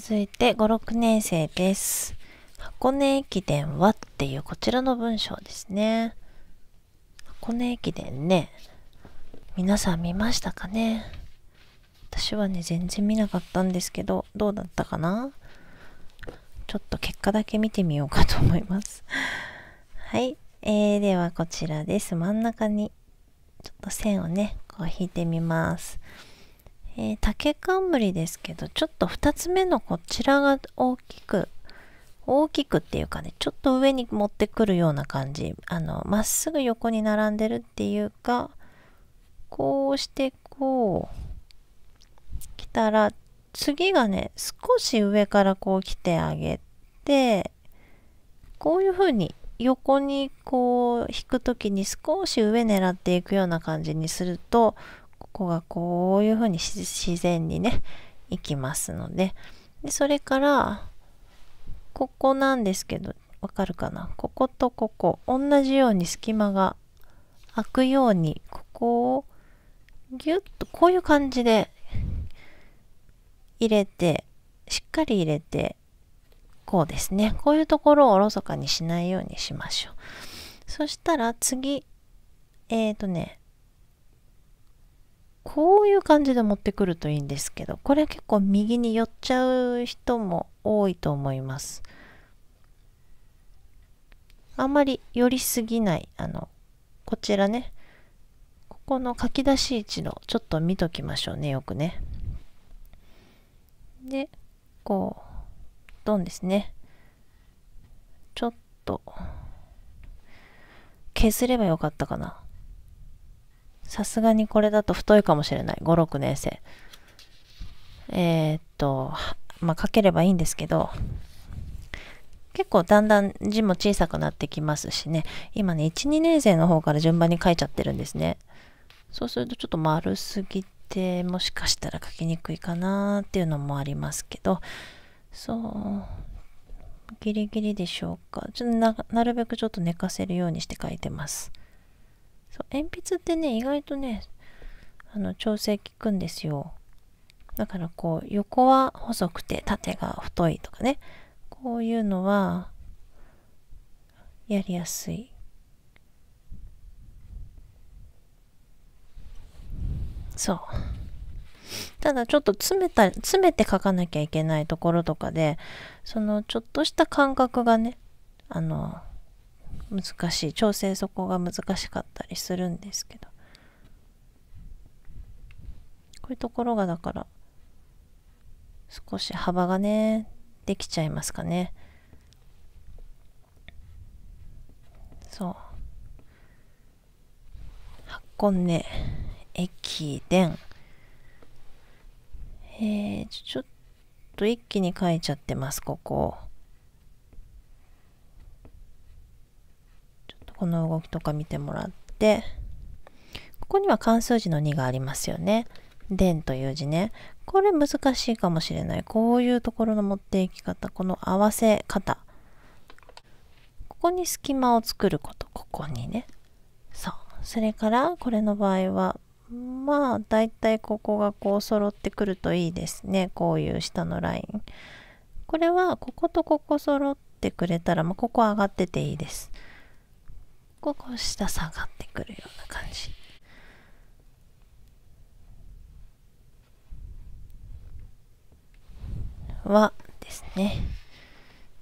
続いて5、6年生です。箱根駅伝はっていうこちらの文章ですね。箱根駅伝ね、皆さん見ましたかね私はね、全然見なかったんですけど、どうだったかなちょっと結果だけ見てみようかと思います。はい。えー、ではこちらです。真ん中にちょっと線をね、こう引いてみます。えー、竹冠ですけどちょっと2つ目のこちらが大きく大きくっていうかねちょっと上に持ってくるような感じあのまっすぐ横に並んでるっていうかこうしてこう来たら次がね少し上からこう来てあげてこういう風に横にこう引く時に少し上狙っていくような感じにすると子がこういうふうに自然にねいきますのででそれからここなんですけどわかるかなこことここ同じように隙間が開くようにここをギュッとこういう感じで入れてしっかり入れてこうですねこういうところをおろそかにしないようにしましょうそしたら次えっ、ー、とねこういう感じで持ってくるといいんですけどこれ結構右に寄っちゃう人も多いと思いますあんまり寄りすぎないあのこちらねここの書き出し位置のちょっと見ときましょうねよくねでこうドンですねちょっと削ればよかったかなさすがにこれだと太いかもしれない。5、6年生。えー、っと、まあ、書ければいいんですけど、結構だんだん字も小さくなってきますしね、今ね、1、2年生の方から順番に書いちゃってるんですね。そうするとちょっと丸すぎて、もしかしたら書きにくいかなっていうのもありますけど、そう、ギリギリでしょうか。ちょっとなるべくちょっと寝かせるようにして書いてます。そう鉛筆ってね意外とねあの調整効くんですよだからこう横は細くて縦が太いとかねこういうのはやりやすいそうただちょっと詰めた詰めて書かなきゃいけないところとかでそのちょっとした感覚がねあの難しい調整そこが難しかったりするんですけどこういうところがだから少し幅がねできちゃいますかねそう箱根駅伝えー、ちょっと一気に書いちゃってますここ。この動きとか見てもらってここには関数字の2がありますよね。でんという字ね。これ難しいかもしれない。こういうところの持っていき方、この合わせ方。ここに隙間を作ること。ここにね。そう。それから、これの場合は、まあ、だいたいここがこう揃ってくるといいですね。こういう下のライン。これは、こことここ揃ってくれたら、まあ、ここ上がってていいです。ここ下下がってくるような感じはですね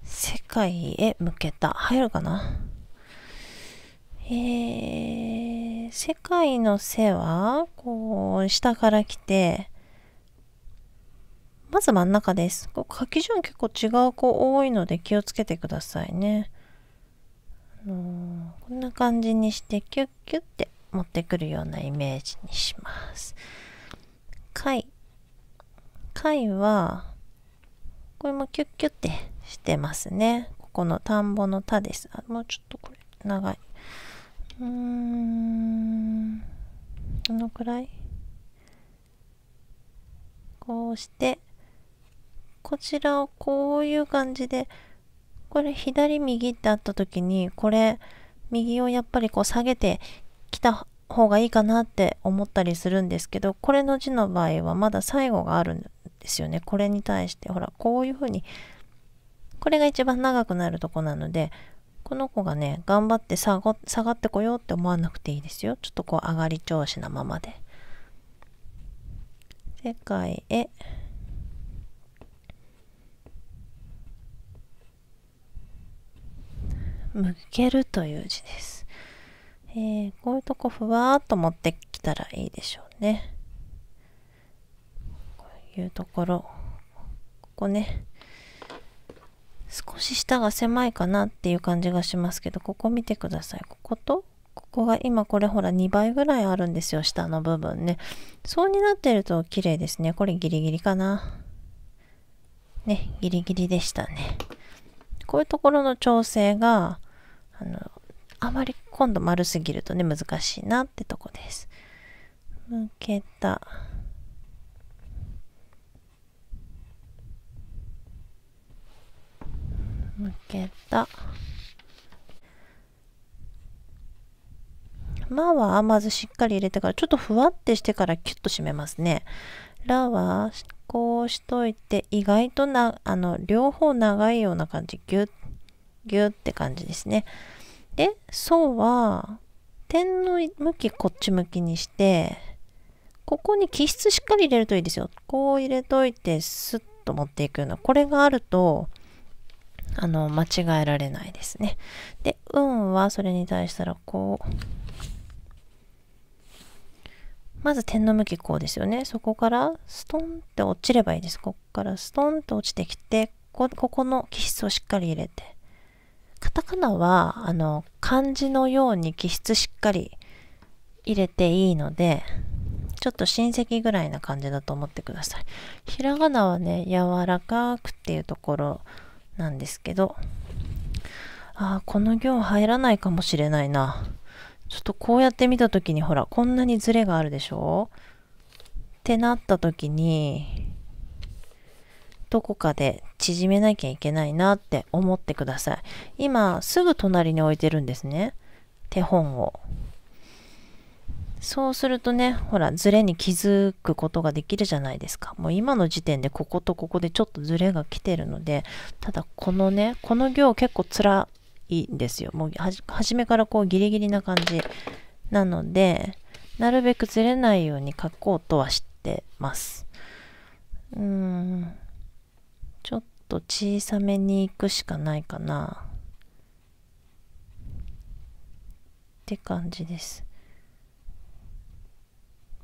世界へ向けた入るかなえー、世界の背はこう下から来てまず真ん中です。こう書き順結構違う子多いので気をつけてくださいね。のー、こんな感じにしてキュッキュッて持ってくるようなイメージにします貝貝はこれもキュッキュッてしてますねここの田んぼの田ですあもうちょっとこれ長いうーんどのくらいこうしてこちらをこういう感じでこれ左右ってあった時にこれ右をやっぱりこう下げてきた方がいいかなって思ったりするんですけどこれの字の場合はまだ最後があるんですよねこれに対してほらこういうふうにこれが一番長くなるとこなのでこの子がね頑張って下がってこようって思わなくていいですよちょっとこう上がり調子なままで世界へ向けるという字です。えー、こういうとこふわーっと持ってきたらいいでしょうね。こういうところ、ここね。少し下が狭いかなっていう感じがしますけど、ここ見てください。ここと、ここが今これほら2倍ぐらいあるんですよ、下の部分ね。そうになってると綺麗ですね。これギリギリかな。ね、ギリギリでしたね。こういうところの調整があのあまり今度丸すぎるとね難しいなってとこです。向けた向けた「ま」はまずしっかり入れてからちょっとふわってしてからキュッと締めますね「ら」はこうしといて意外となあの両方長いような感じギュッギュッって感じですね。で「そうは点の向きこっち向きにしてここに気質しっかり入れるといいですよ。こう入れといてスッと持っていくようなこれがあるとあの間違えられないですね。で「運はそれに対したらこう。まず点の向きこうですよね。そこからストンって落ちればいいです。ここからストンって落ちてきて、こここの気質をしっかり入れて。カタカナは、あの、漢字のように気質しっかり入れていいので、ちょっと親戚ぐらいな感じだと思ってください。ひらがなはね、柔らかくっていうところなんですけど、ああ、この行入らないかもしれないな。ちょっとこうやって見た時にほらこんなにズレがあるでしょってなった時にどこかで縮めなきゃいけないなって思ってください今すぐ隣に置いてるんですね手本をそうするとねほらズレに気づくことができるじゃないですかもう今の時点でこことここでちょっとズレが来てるのでただこのねこの行結構つらいんですよ。もう初めからこうギリギリな感じなので、なるべくずれないように書こうとはしてます。うーん、ちょっと小さめに行くしかないかな。って感じです。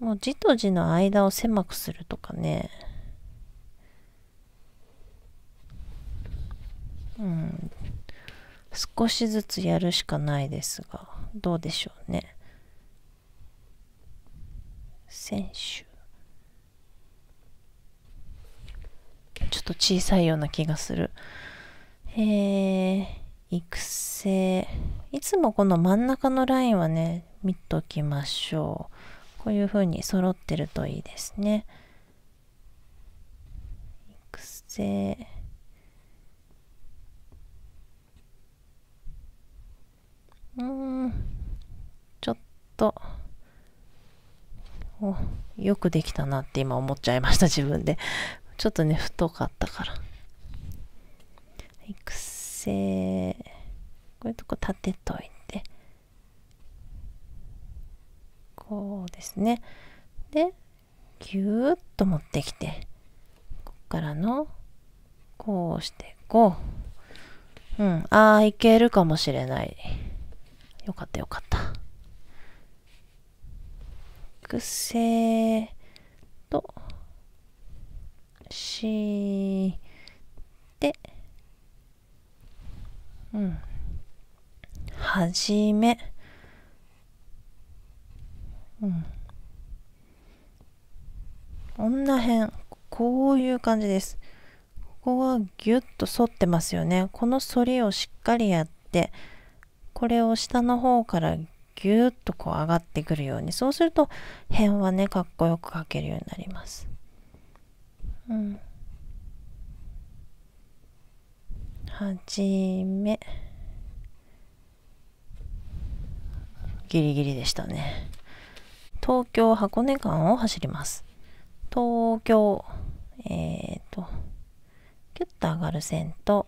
もう字と字の間を狭くするとかね。うん。少しずつやるしかないですがどうでしょうね選手ちょっと小さいような気がするえー、育成いつもこの真ん中のラインはね見ときましょうこういうふうに揃ってるといいですね育成よくできたなって今思っちゃいました自分でちょっとね太かったから育成こういうとこ立てといてこうですねでぎゅーっと持ってきてこっからのこうしてこううんああいけるかもしれないよかったよかった育成としで、うん、はじめ、うん、女編こういう感じですここはギュッと反ってますよねこの反りをしっかりやってこれを下の方からギギューッとこう上がってくるようにそうすると辺はねかっこよく描けるようになります。うんはじめギリギリでしたね東京箱根間を走ります東京えっ、ー、とキュッと上がる線と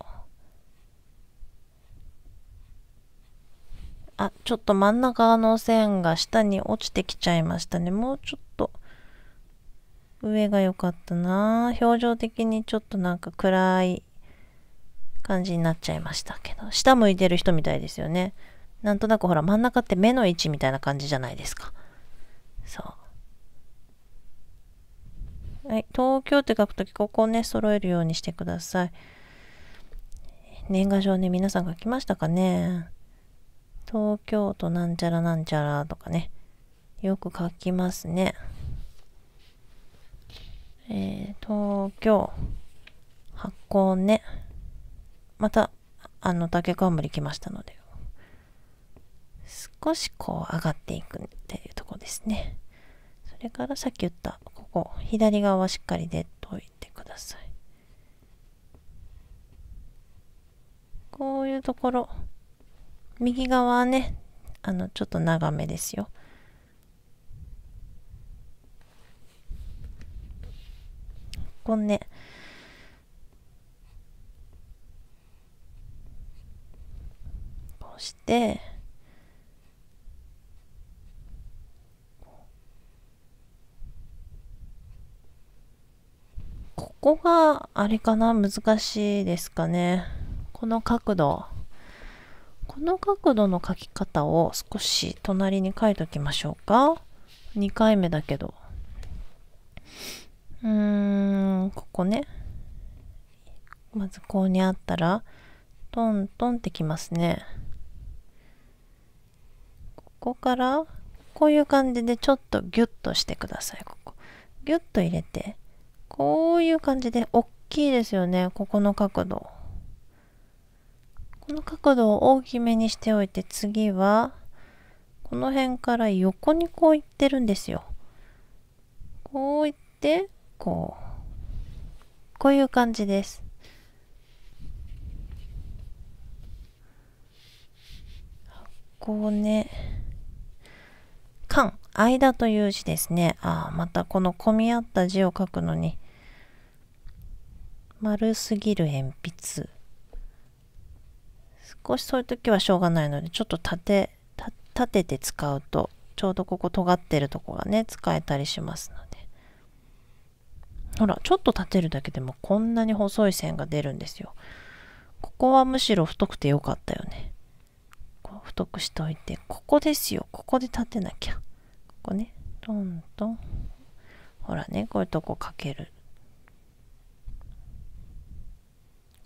あ、ちょっと真ん中の線が下に落ちてきちゃいましたね。もうちょっと上が良かったな。表情的にちょっとなんか暗い感じになっちゃいましたけど。下向いてる人みたいですよね。なんとなくほら真ん中って目の位置みたいな感じじゃないですか。そう。はい、東京って書くとき、ここをね、揃えるようにしてください。年賀状ね、皆さん書きましたかね東京都なんちゃらなんちゃらとかね、よく書きますね。えー、東京、発行ね。また、あの、竹冠来ましたので、少しこう上がっていくっていうとこですね。それからさっき言った、ここ、左側しっかり出といてください。こういうところ、右側はねあのちょっと長めですよこんねこうしてここがあれかな難しいですかねこの角度この角度の書き方を少し隣に書いときましょうか2回目だけどうーんここねまずこうにあったらトントンってきますねここからこういう感じでちょっとギュッとしてくださいここギュッと入れてこういう感じで大きいですよねここの角度この角度を大きめにしておいて次はこの辺から横にこういってるんですよ。こういってこうこういう感じです。うね。間間という字ですね。ああまたこの混み合った字を書くのに丸すぎる鉛筆。少しそういう時はしょうがないのでちょっと立て立てて使うとちょうどここ尖ってるとこがね使えたりしますのでほらちょっと立てるだけでもこんなに細い線が出るんですよここはむしろ太くてよかったよね太くしといてここですよここで立てなきゃここねトントンほらねこういうとこかける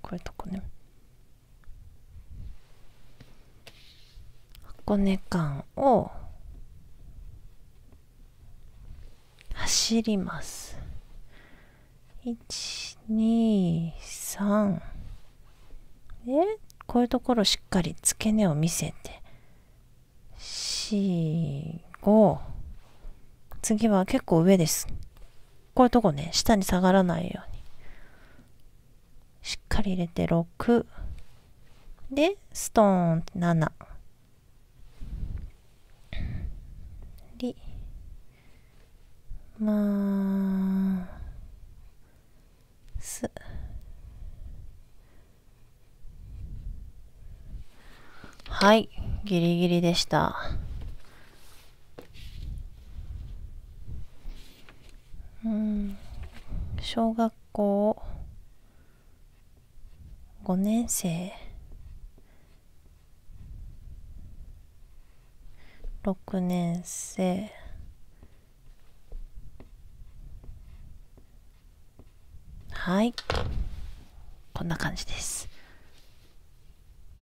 こういうとこね箱根間を走ります。123でこういうところしっかり付け根を見せて45次は結構上ですこういうとこね下に下がらないようにしっかり入れて6でストーン7りますはいギリギリでしたうん小学校5年生6年生はいこんな感じです